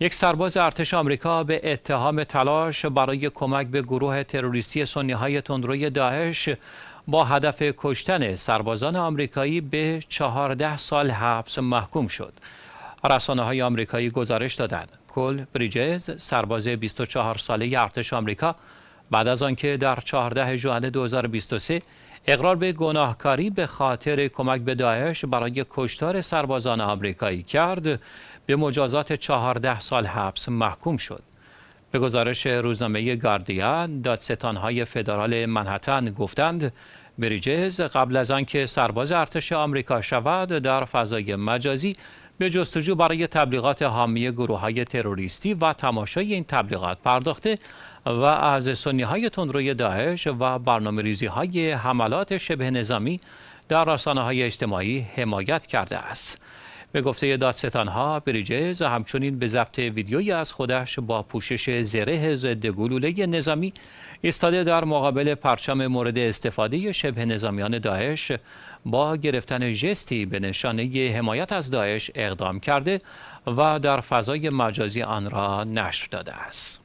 یک سرباز ارتش آمریکا به اتهام تلاش برای کمک به گروه تروریستی سنی های تندروی داعش با هدف کشتن سربازان آمریکایی به 14 سال حبس محکوم شد. رسانه های آمریکایی گزارش دادند کل بریجز سرباز 24 ساله ارتش آمریکا بعد از آنکه در 14 ژوئن 2023 اقرار به گناهکاری به خاطر کمک به داعش برای کشتار سربازان آمریکایی کرد به مجازات 14 سال حبس محکوم شد به گزارش روزنامه گاردین دادستانهای فدرال منحتن گفتند بریجز قبل از آنکه سرباز ارتش آمریکا شود در فضای مجازی به جستجو برای تبلیغات حامی گروه های تروریستی و تماشای این تبلیغات پرداخته و از سنی های تندروی داعش و برنامه ریزی های حملات شبه نظامی در رسانه های اجتماعی حمایت کرده است. به گفته ها بریجز و همچنین به ضبط ویدیویی از خودش با پوشش زره ضد گلوله نظامی ایستاده در مقابل پرچم مورد استفاده شبه نظامیان داعش با گرفتن جستی به نشانه حمایت از داعش اقدام کرده و در فضای مجازی آن را نشر داده است.